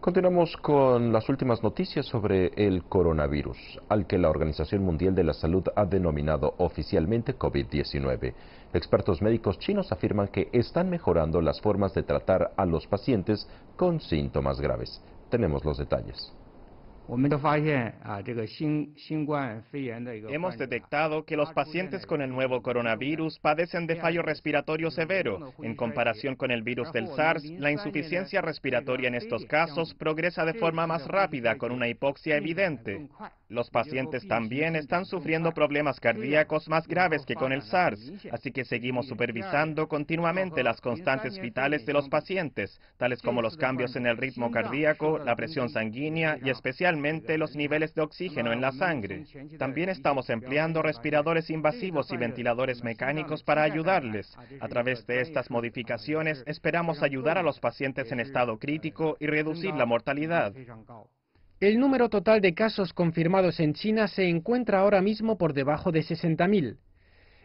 Continuamos con las últimas noticias sobre el coronavirus, al que la Organización Mundial de la Salud ha denominado oficialmente COVID-19. Expertos médicos chinos afirman que están mejorando las formas de tratar a los pacientes con síntomas graves. Tenemos los detalles. Hemos detectado que los pacientes con el nuevo coronavirus padecen de fallo respiratorio severo. En comparación con el virus del SARS, la insuficiencia respiratoria en estos casos progresa de forma más rápida con una hipoxia evidente. Los pacientes también están sufriendo problemas cardíacos más graves que con el SARS, así que seguimos supervisando continuamente las constantes vitales de los pacientes, tales como los cambios en el ritmo cardíaco, la presión sanguínea y especialmente los niveles de oxígeno en la sangre. También estamos empleando respiradores invasivos y ventiladores mecánicos para ayudarles. A través de estas modificaciones esperamos ayudar a los pacientes en estado crítico y reducir la mortalidad. El número total de casos confirmados en China se encuentra ahora mismo por debajo de 60.000.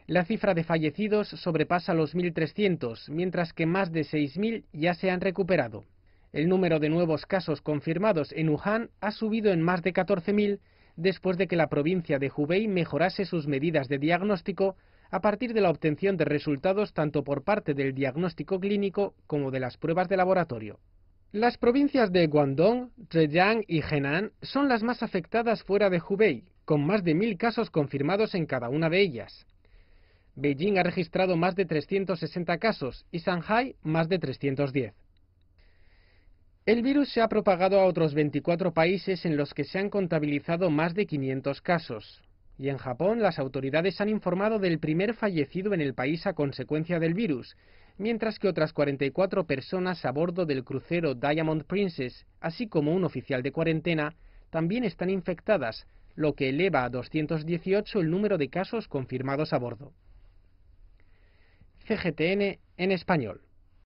La cifra de fallecidos sobrepasa los 1.300, mientras que más de 6.000 ya se han recuperado. El número de nuevos casos confirmados en Wuhan ha subido en más de 14.000 después de que la provincia de Hubei mejorase sus medidas de diagnóstico a partir de la obtención de resultados tanto por parte del diagnóstico clínico como de las pruebas de laboratorio. Las provincias de Guangdong, Zhejiang y Henan son las más afectadas fuera de Hubei, con más de mil casos confirmados en cada una de ellas. Beijing ha registrado más de 360 casos y Shanghai más de 310. El virus se ha propagado a otros 24 países en los que se han contabilizado más de 500 casos. Y en Japón las autoridades han informado del primer fallecido en el país a consecuencia del virus, mientras que otras 44 personas a bordo del crucero Diamond Princess, así como un oficial de cuarentena, también están infectadas, lo que eleva a 218 el número de casos confirmados a bordo. CGTN en español.